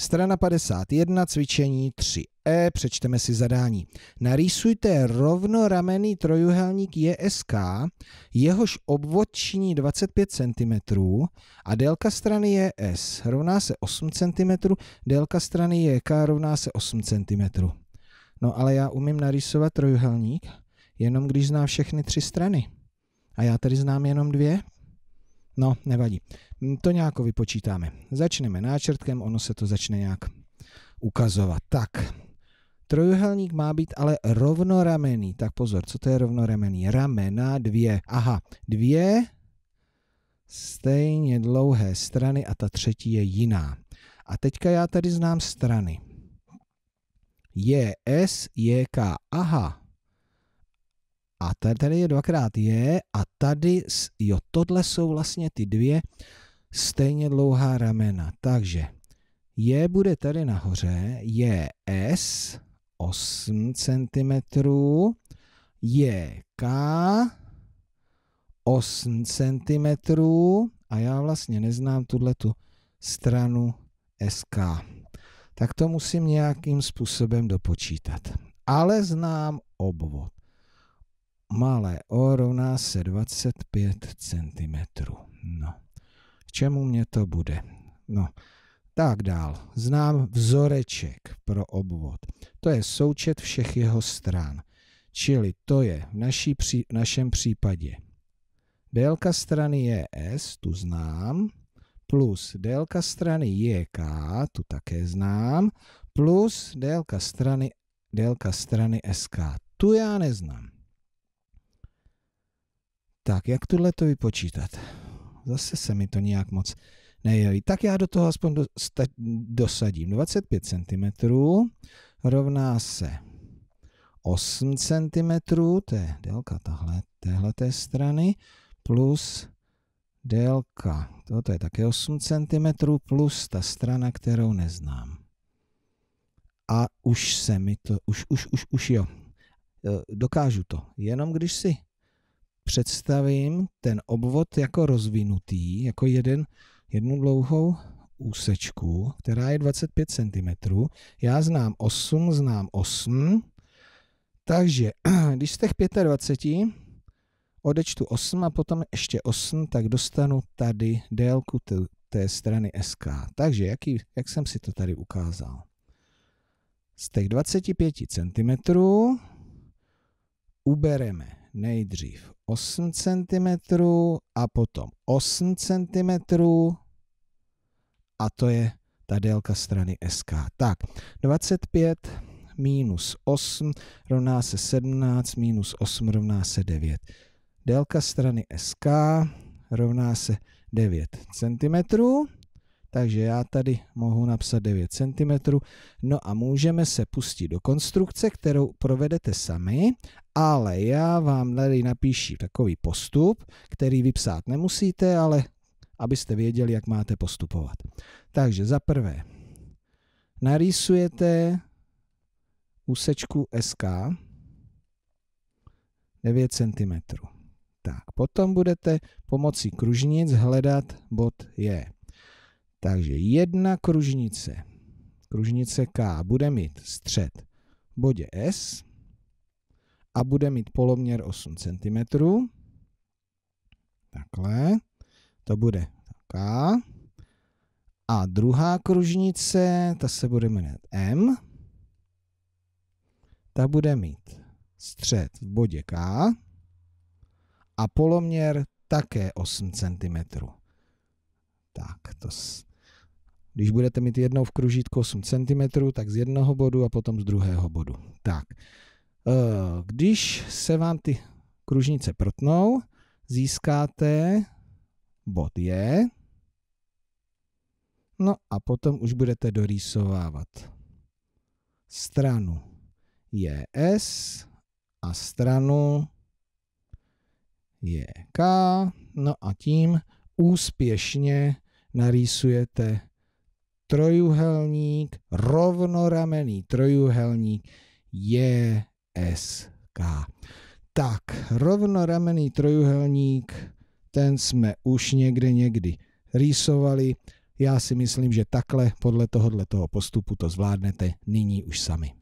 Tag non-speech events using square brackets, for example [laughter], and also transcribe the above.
Strana 51, cvičení 3e, přečteme si zadání. Narýsujte rovnoramený trojuhelník JSK, jehož obvod činí 25 cm a délka strany JS rovná se 8 cm, délka strany JK rovná se 8 cm. No ale já umím narýsovat trojuhelník, jenom když znám všechny tři strany. A já tady znám jenom dvě, No, nevadí. Mm, to nějak vypočítáme. Začneme náčrtkem, ono se to začne nějak ukazovat. Tak, Trojuhelník má být ale rovnoramený. Tak pozor, co to je rovnoramený? Ramena dvě. Aha, dvě stejně dlouhé strany a ta třetí je jiná. A teďka já tady znám strany. JS, K. Aha, a tady je dvakrát je a tady, jo, tohle jsou vlastně ty dvě stejně dlouhá ramena. Takže je bude tady nahoře, je S 8 cm, je K 8 cm a já vlastně neznám tuhle tu stranu SK. Tak to musím nějakým způsobem dopočítat. Ale znám obvod malé O rovná se 25 cm. No. K čemu mě to bude? No, tak dál. Znám vzoreček pro obvod. To je součet všech jeho stran. Čili to je v naší, v našem případě délka strany je S, tu znám, plus délka strany JK, tu také znám, plus délka strany, délka strany SK, tu já neznám. Tak, jak tohle to vypočítat? Zase se mi to nějak moc nejeví. Tak já do toho aspoň dosadím. 25 cm rovná se 8 cm, to je délka tahle, téhleté strany, plus délka, toto je také 8 cm, plus ta strana, kterou neznám. A už se mi to, už, už, už, už jo, e, dokážu to. Jenom když si představím ten obvod jako rozvinutý, jako jeden, jednu dlouhou úsečku, která je 25 cm. Já znám 8, znám 8. Takže [clears throat] když z těch 25 odečtu 8 a potom ještě 8, tak dostanu tady délku té strany SK. Takže jaký, jak jsem si to tady ukázal? Z těch 25 cm ubereme nejdřív 8 cm a potom 8 cm a to je ta délka strany SK. Tak, 25 minus 8 rovná se 17, minus 8 rovná se 9. Délka strany SK rovná se 9 cm, takže já tady mohu napsat 9 cm. No a můžeme se pustit do konstrukce, kterou provedete sami ale já vám tady napíšu takový postup, který vypsát nemusíte, ale abyste věděli, jak máte postupovat. Takže za prvé, narýsujete úsečku SK 9 cm. Tak, potom budete pomocí kružnic hledat bod J. Takže jedna kružnice, kružnice K, bude mít střed v bodě S, a bude mít poloměr 8 cm. Takhle. To bude taká. A druhá kružnice, ta se bude jmenovat M. Ta bude mít střed v bodě K a poloměr také 8 cm. Tak, to s... Když budete mít jednou v kružítku 8 cm, tak z jednoho bodu a potom z druhého bodu. Tak, Eh, když se vám ty kružnice protnou, získáte bod je, no a potom už budete dorýsovávat stranu JS a stranu JK, no a tím úspěšně narýsujete trojuhelník, rovnoramený trojuhelník je SK. Tak, rovnoramený trojuhelník, ten jsme už někde někdy rýsovali. Já si myslím, že takhle podle tohohle toho postupu to zvládnete nyní už sami.